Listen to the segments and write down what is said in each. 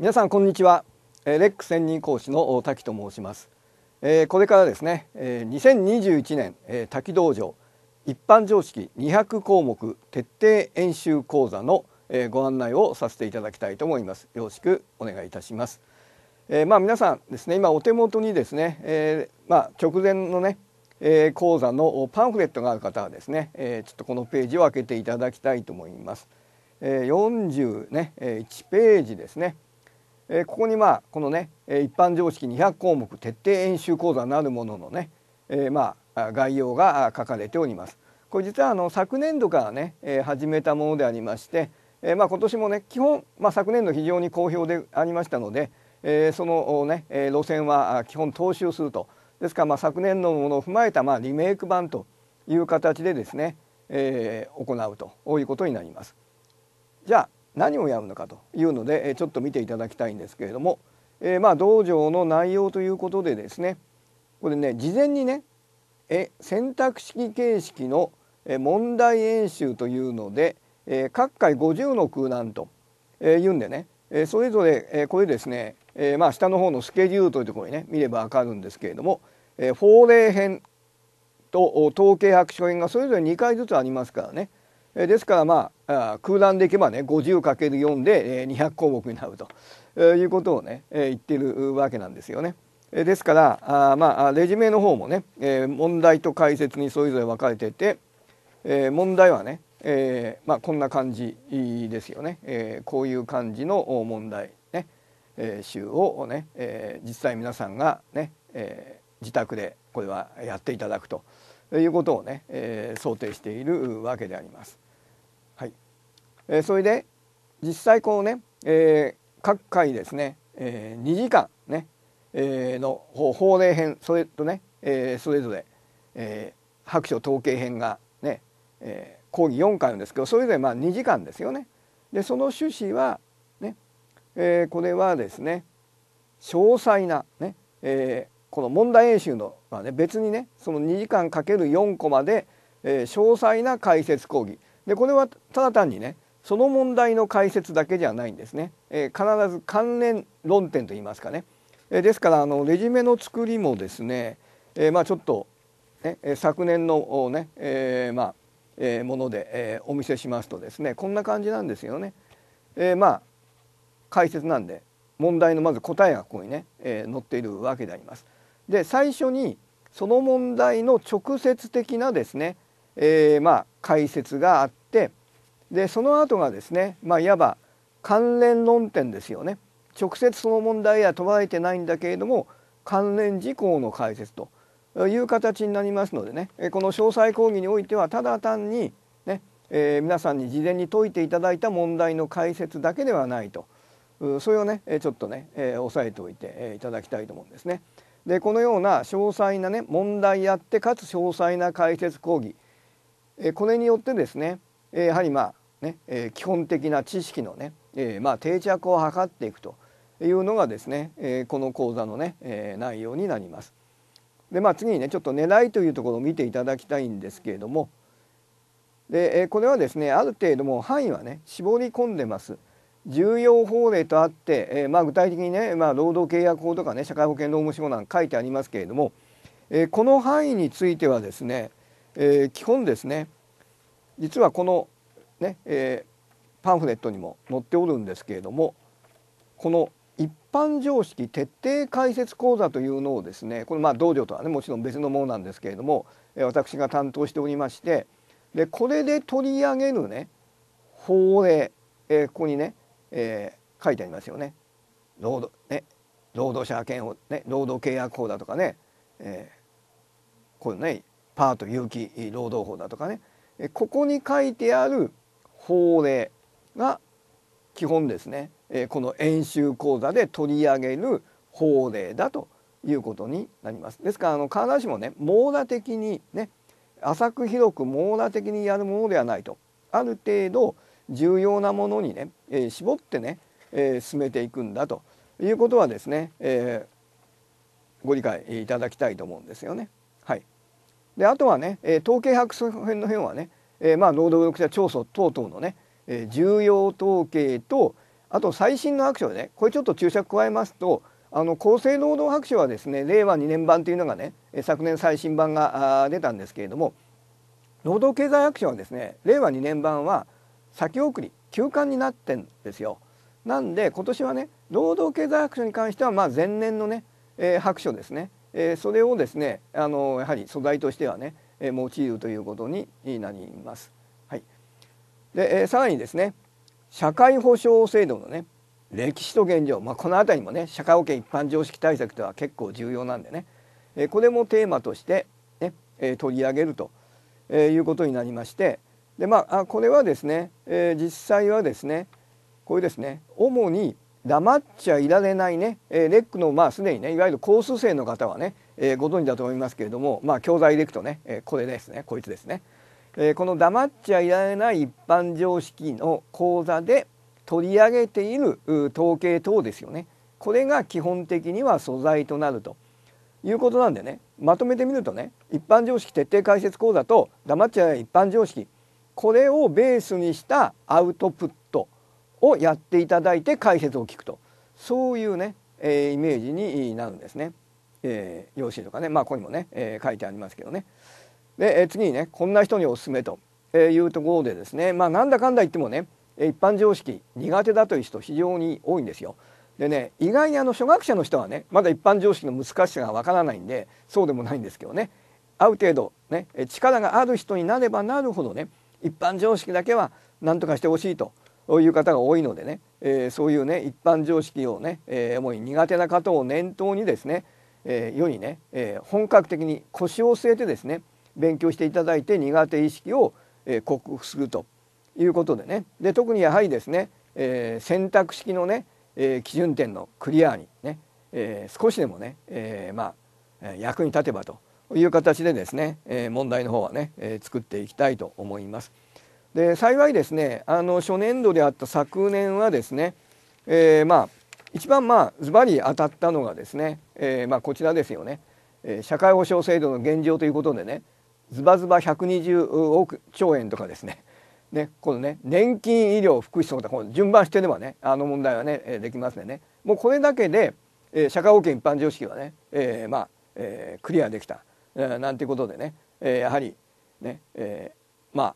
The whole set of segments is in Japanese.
皆さんこんにちはレック専任講師の滝と申しますこれからですね2021年滝道場一般常識200項目徹底演習講座のご案内をさせていただきたいと思いますよろしくお願いいたしますまあ皆さんですね今お手元にですねまあ直前のね講座のパンフレットがある方はですねちょっとこのページを開けていただきたいと思います41ページですねえー、ここにまあこのね一般常識200項目徹底演習講座なるもののね、えー、まあ概要が書かれております。これ実はあの昨年度からね、えー、始めたものでありまして、えー、まあ今年もね基本、まあ、昨年度非常に好評でありましたので、えー、そのね、えー、路線は基本踏襲するとですからまあ昨年のものを踏まえたまあリメイク版という形でですね、えー、行うということになります。じゃあ何をやるのかというのでちょっと見ていただきたいんですけれども、えー、まあ道場の内容ということでですねこれね事前にねえ選択式形式の問題演習というので、えー、各回50の空難と、えー、いうんでね、えー、それぞれ、えー、これですね、えー、まあ下の方のスケジュールというところにね見れば分かるんですけれども、えー、法令編と統計白書編がそれぞれ2回ずつありますからね、ですからまあ空欄でいけばね 50×4 で200項目になると、いうことをね、言ってるわけなんですよね。ですからまあレジュメの方もね、問題と解説にそれぞれ分かれてて、問題はね、まあ、こんな感じですよね、こういう感じの問題ね、え集をね、実際皆さんがね、自宅でこれはやっていただくということをね、想定しているわけであります。はいえー、それで実際こうね、えー、各回ですね、えー、2時間ね、えー、の法令編それとね、えー、それぞれ、えー、白書統計編がね、えー、講義4回なんですけどそれぞれまあ2時間ですよね。でその趣旨はね、えー、これはですね詳細なね、えー、この問題演習の、まあね、別にねその2時間かける4コマで、えー、詳細な解説講義でこれはただ単にねその問題の解説だけじゃないんですね、えー、必ず関連論点と言いますかね、えー、ですからあのレジュメの作りもですね、えー、まあちょっと、ね、昨年のね、えー、まあ、えー、もので、えー、お見せしますとですねこんな感じなんですよね。えー、まあ解説なんで問題のまず答えがここにね、えー、載っているわけであります。で最初にその問題の直接的なですね、えー、まあ解説があっでその後がですね、まあ、いわば関連論点ですよね直接その問題はわれてないんだけれども関連事項の解説という形になりますのでねこの詳細講義においてはただ単にね、えー、皆さんに事前に解いていただいた問題の解説だけではないとそれをねちょっとね、えー、押さえておいていただきたいと思うんですね。でこのような詳細なね問題やってかつ詳細な解説講義これによってですねやはりまあねえー、基本的な知識のね、えー、まあ、定着を図っていくというのがですね、えー、この講座のね、え内容になります。でまあ次にねちょっと狙いというところを見ていただきたいんですけれどもで、えこれはですねある程度も範囲はね絞り込んでます。重要法令とあって、えまあ、具体的にね、まあ、労働契約法とかね社会保険労務士法なんか書いてありますけれども、えこの範囲についてはですね、え基本ですね実はこのねえー、パンフレットにも載っておるんですけれどもこの一般常識徹底解説講座というのをですねこれまあ道場とはねもちろん別のものなんですけれども私が担当しておりましてでこれで取り上げるね法令、えー、ここにね、えー、書いてありますよね労働ね労働者派遣法、ね、労働契約法だとかね、えー、これねパート有機労働法だとかねここに書いてある法令が基本ですね、えー、この演習講座で取り上げる法令だということになります。ですからあの必ずしもね網羅的にね浅く広く網羅的にやるものではないとある程度重要なものにね、えー、絞ってね、えー、進めていくんだということはですね、えご理解いただきたいと思うんですよね。はい、であとはね、え統計白書編の辺はねえー、まあ労働力者調査等々のね、えー、重要統計とあと最新の白書でねこれちょっと注釈加えますとあの厚生労働白書はですね令和2年版というのがね昨年最新版が出たんですけれども労働経済白書はですね令和2年版は先送り休刊になってんですよ。なんで今年はね労働経済白書に関してはまあ前年のね、えー、白書ですね、えー、それをですねあのやはり素材としてはね用いるということになります。はい、でさらにですね社会保障制度のね歴史と現状、まあ、この辺りもね社会保険一般常識対策とは結構重要なんでねこれもテーマとしてね、取り上げるということになりましてで、まあ、これはですね実際はですねこれですね主に黙っちゃいられないね、えー、レックのまあすでにねいわゆる高数生の方はね、えー、ご存知だと思いますけれどもまあ教材レクトね、えー、これですねこいつですね、えー、この黙っちゃいられない一般常識の講座で取り上げている統計等ですよねこれが基本的には素材となるということなんでねまとめてみるとね一般常識徹底解説講座と黙っちゃいられない一般常識これをベースにしたアウトプッをやっていただいて解説を聞くとそういうね、えー、イメージになるんですね。えー、用紙とかねまあここにもね、えー、書いてありますけどね。で、えー、次にねこんな人におすすめというところでですねまあなんだかんだ言ってもね一般常識苦手だという人非常に多いんですよ。でね意外にあの初学者の人はねまだ一般常識の難しさがわからないんでそうでもないんですけどねある程度ね力がある人になればなるほどね一般常識だけはなんとかしてほしいという方が多いのでね、えー、そういうね一般常識をね、えー、もう苦手な方を念頭にですね、えー、世にね、えー、本格的に腰を据えてですね勉強していただいて苦手意識を、えー、克服するということでねで特にやはりですね、えー、選択式のね、えー、基準点のクリアにね、えー、少しでもね、えー、まあ役に立てばという形でですね、えー、問題の方はね、えー、作っていきたいと思います。で幸いですねあの初年度であった昨年はですね、えー、まあ一番まあズバリ当たったのがですね、えー、まあこちらですよね、えー、社会保障制度の現状ということでねズバズバ120億兆円とかですねねこのね年金医療福祉とかこの順番してればねあの問題はね、えできますねもうこれだけで、えー、社会保険一般常識はね、えー、まあ、えー、クリアできた、えー、なんていうことでね、えー、やはりね、えー、まあ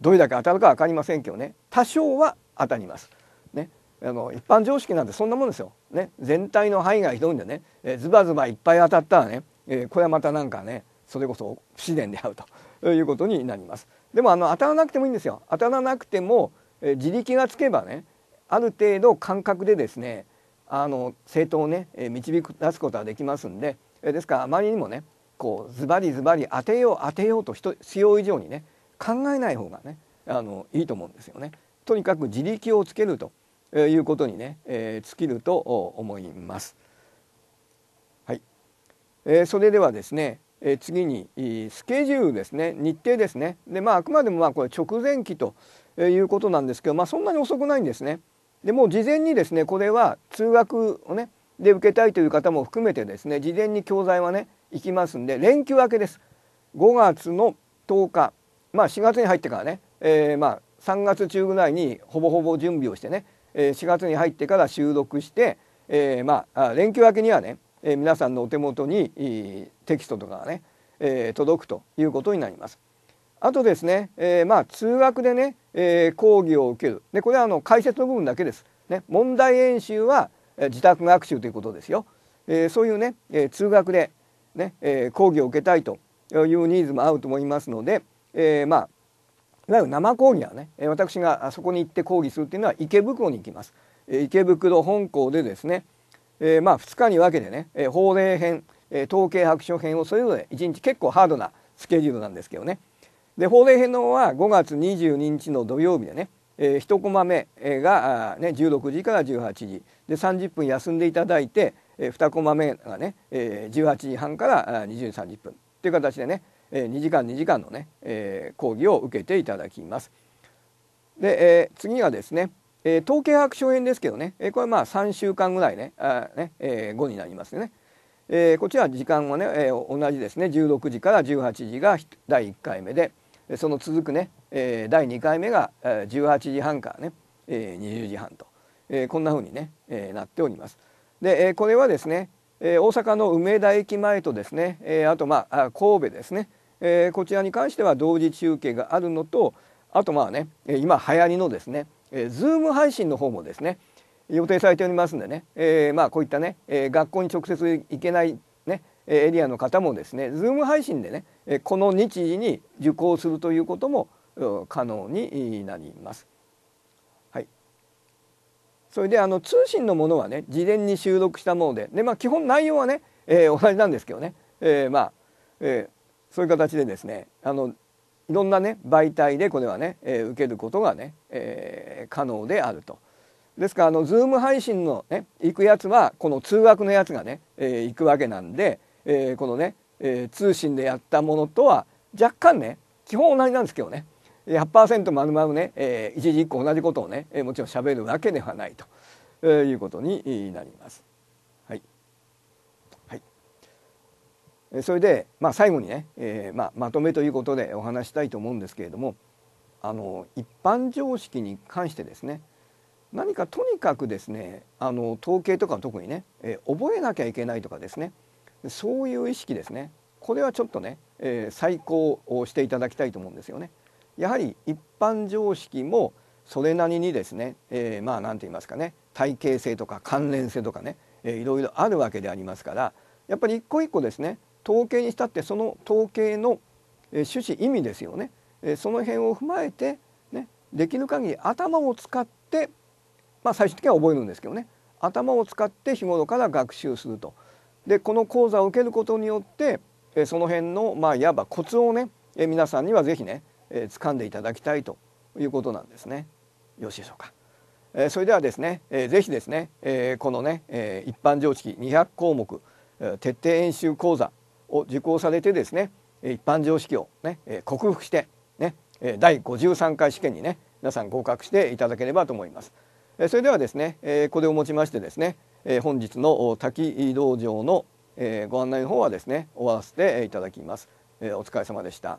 どれだけ当たるか分かりませんけどね多少は当たります。ね、あの一般常識なんてそんなもんですよ。ね、全体の範囲が広いんでね、えー、ズバズバいっぱい当たったらね、えー、これはまたなんかねそれこそ不自然であると いうことになります。でもあの当たらなくてもいいんですよ。当たらなくても、えー、自力がつけばねある程度感覚でですねあの政党をね、えー、導き出すことはできますんで、えー、ですからあまりにもねこうズバリズバリ当てよう当てようと必要以上にね考えない方がねあのいいと思うんですよね。とにかく自力をつけるということにね、えー、尽きると思います。はいえー、それではですね、えー、次にスケジュールですね日程ですねで、まあ、あくまでもまあこれ直前期ということなんですけど、まあ、そんなに遅くないんですね。でもう事前にですねこれは通学をねで受けたいという方も含めてですね事前に教材はね行きますんで連休明けです5月の10日まあ4月に入ってからね、えー、まあ3月中ぐらいにほぼほぼ準備をしてね、えー、4月に入ってから収録して、えー、まあ連休明けにはね、え皆さんのお手元にテキストとかがね、え届くということになります。あとですね、えまあ通学でね、え講義を受けるでこれはあの解説の部分だけです。ね、問題演習は自宅学習ということですよ。えそういうね、え通学でね、講義を受けたいというニーズも合うと思いますので。えー、まあいわゆる生講義はね私がそこに行って講義するっていうのは池袋に行きます。池袋本校でですね、えー、まあ2日に分けてね法令編統計白書編をそれぞれ1日結構ハードなスケジュールなんですけどねで法令編の方は5月22日の土曜日でね、えー、1コマ目が、ね、16時から18時で30分休んでいただいて2コマ目がね18時半から20時30分っていう形でねえ2時間2時間のね、え講義を受けていただきます。で、え次はですね、え統計学書編ですけどね、えこれまあ3週間ぐらいねあね、え後になりますね。えこちら時間はね、え同じですね16時から18時が第1回目でその続くね、え第2回目が18時半からね、え20時半と、えこんなふうにね、えなっております。で、えこれはですね、え大阪の梅田駅前とですね、えあとまあ神戸ですね、えー、こちらに関しては同時中継があるのとあとまあね今流行りのですね、えー、ズーム配信の方もですね予定されておりますんでね、えー、まあこういったね、えー、学校に直接行けないねエリアの方もですねズーム配信でねこの日時に受講するということも可能になります。はい、それであの通信のものはね事前に収録したものでで、まあ、基本内容はね、えー、同じなんですけどね、えー、まあ、えーそういう形でですねあのいろんなね媒体でこれはね、えー、受けることがね、えー、可能であると。ですからあの Zoom 配信のね行くやつはこの通学のやつがね、えー、行くわけなんで、えー、このね、えー、通信でやったものとは若干ね基本同じなんですけどね100%まるね、えー、一時一個同じことをね、えー、もちろん喋るわけではないと、えー、いうことになります。それで、まあ、最後にね、えー、まあ、まとめということでお話したいと思うんですけれどもあの一般常識に関してですね何かとにかくですねあの統計とか特にね、えー、覚えなきゃいけないとかですねそういう意識ですねこれはちょっとね、えー、再考をしていただきたいと思うんですよね。やはり一般常識もそれなりにですね、えー、まあ何て言いますかね体系性とか関連性とかね、えー、いろいろあるわけでありますからやっぱり一個一個ですね統計にしたってその統計の趣旨意味ですよねその辺を踏まえて、ね、できる限り頭を使って、まあ、最終的には覚えるんですけどね頭を使って日頃から学習すると。でこの講座を受けることによってその辺のまあいわばコツをね皆さんには是非ね掴んでいただきたいということなんですね。よろしいでしょうか。えそれではですね、えー、ぜひですね、えこのね、え一般常識200項目、徹底演習講座を受講されてですね一般常識を、ね、克服して、ね、第53回試験にね皆さん合格していただければと思います。それではですねこれをもちましてですね本日の滝道場のご案内の方はですね終わらせていただきます。お疲れ様でした。